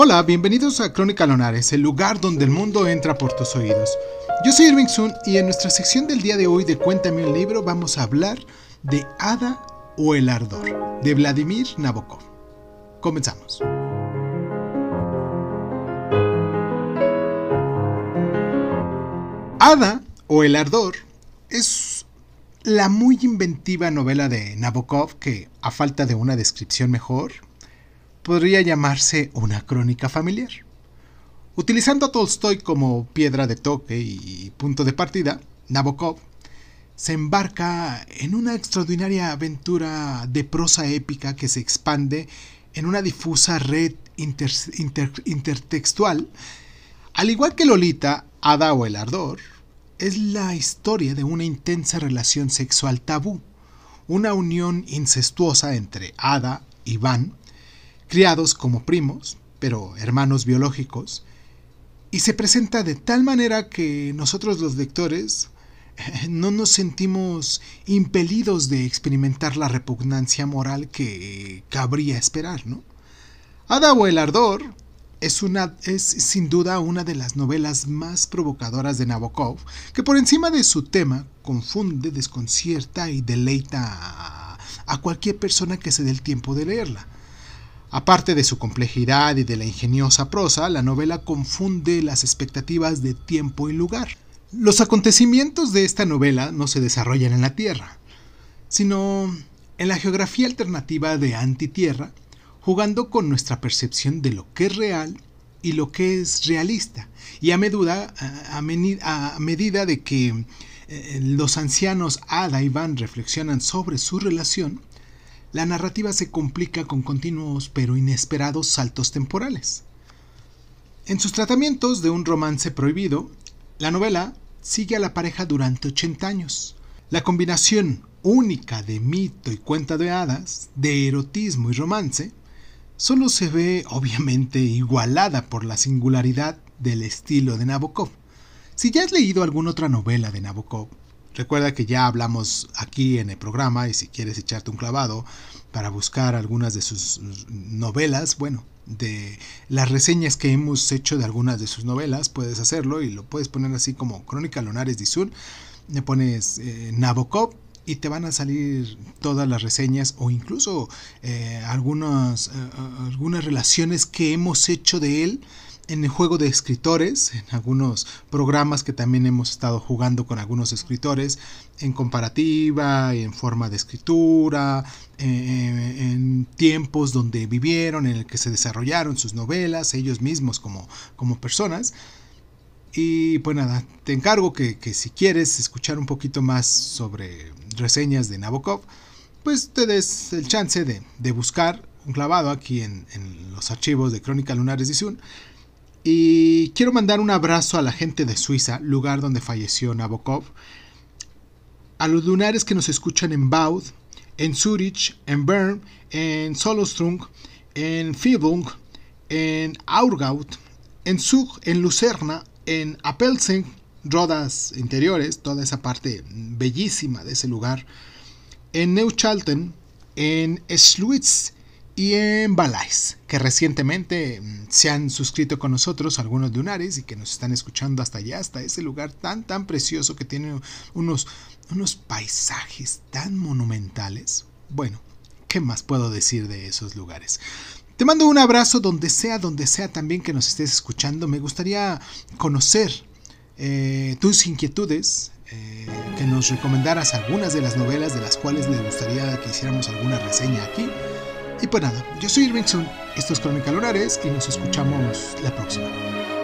Hola, bienvenidos a Crónica Lonares, el lugar donde el mundo entra por tus oídos. Yo soy Irving Sun y en nuestra sección del día de hoy de Cuéntame un libro vamos a hablar de Ada o el ardor, de Vladimir Nabokov. Comenzamos. Ada o el ardor es la muy inventiva novela de Nabokov que, a falta de una descripción mejor, podría llamarse una crónica familiar. Utilizando a Tolstoy como piedra de toque y punto de partida, Nabokov se embarca en una extraordinaria aventura de prosa épica que se expande en una difusa red intertextual. Al igual que Lolita, Ada o el Ardor, es la historia de una intensa relación sexual tabú, una unión incestuosa entre Ada, Van, criados como primos, pero hermanos biológicos, y se presenta de tal manera que nosotros los lectores eh, no nos sentimos impelidos de experimentar la repugnancia moral que cabría esperar, ¿no? o el ardor es, una, es sin duda una de las novelas más provocadoras de Nabokov, que por encima de su tema confunde, desconcierta y deleita a cualquier persona que se dé el tiempo de leerla. Aparte de su complejidad y de la ingeniosa prosa, la novela confunde las expectativas de tiempo y lugar. Los acontecimientos de esta novela no se desarrollan en la Tierra, sino en la geografía alternativa de Antitierra, jugando con nuestra percepción de lo que es real y lo que es realista. Y a, a, medida de que eh, los ancianos Ada y Van reflexionan sobre su relación, la narrativa se complica con continuos pero inesperados saltos temporales. En sus tratamientos de un romance prohibido, la novela sigue a la pareja durante 80 años. La combinación única de mito y cuenta de hadas, de erotismo y romance, solo se ve obviamente igualada por la singularidad del estilo de Nabokov. Si ya has leído alguna otra novela de Nabokov, Recuerda que ya hablamos aquí en el programa y si quieres echarte un clavado para buscar algunas de sus novelas, bueno, de las reseñas que hemos hecho de algunas de sus novelas, puedes hacerlo y lo puedes poner así como Crónica Lunares de Sur, le pones eh, Nabokov y te van a salir todas las reseñas o incluso eh, eh, algunas relaciones que hemos hecho de él en el juego de escritores, en algunos programas que también hemos estado jugando con algunos escritores, en comparativa, y en forma de escritura, eh, eh, en tiempos donde vivieron, en el que se desarrollaron sus novelas, ellos mismos como, como personas. Y pues nada, te encargo que, si quieres escuchar un poquito más sobre reseñas de Nabokov, pues te des el chance de, buscar un clavado aquí en, los archivos de Crónica Lunares de y quiero mandar un abrazo a la gente de Suiza, lugar donde falleció Nabokov, a los lunares que nos escuchan en Baud, en Zurich, en Bern, en Solostrung, en Fibung, en Aurgaut, en Zug, en Lucerna, en Appelsen, Rodas Interiores, toda esa parte bellísima de ese lugar, en Neuchalten, en Schluitz, y en Balais, que recientemente mm, se han suscrito con nosotros algunos lunares y que nos están escuchando hasta allá, hasta ese lugar tan tan precioso que tiene unos, unos paisajes tan monumentales. Bueno, ¿qué más puedo decir de esos lugares? Te mando un abrazo donde sea, donde sea también que nos estés escuchando. Me gustaría conocer eh, tus inquietudes, eh, que nos recomendaras algunas de las novelas de las cuales me gustaría que hiciéramos alguna reseña aquí. Y pues nada, yo soy Irving estos esto es Crónica Lunares y nos escuchamos la próxima.